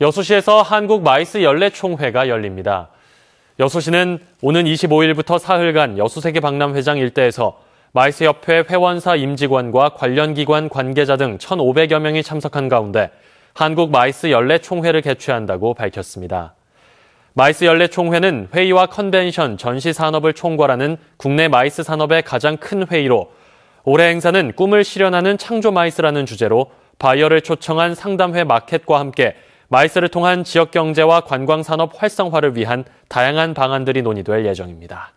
여수시에서 한국 마이스 연례총회가 열립니다. 여수시는 오는 25일부터 사흘간 여수세계 박람회장 일대에서 마이스협회 회원사 임직원과 관련 기관 관계자 등 1,500여 명이 참석한 가운데 한국 마이스 연례총회를 개최한다고 밝혔습니다. 마이스 연례총회는 회의와 컨벤션, 전시 산업을 총괄하는 국내 마이스 산업의 가장 큰 회의로 올해 행사는 꿈을 실현하는 창조 마이스라는 주제로 바이어를 초청한 상담회 마켓과 함께 마이스를 통한 지역 경제와 관광 산업 활성화를 위한 다양한 방안들이 논의될 예정입니다.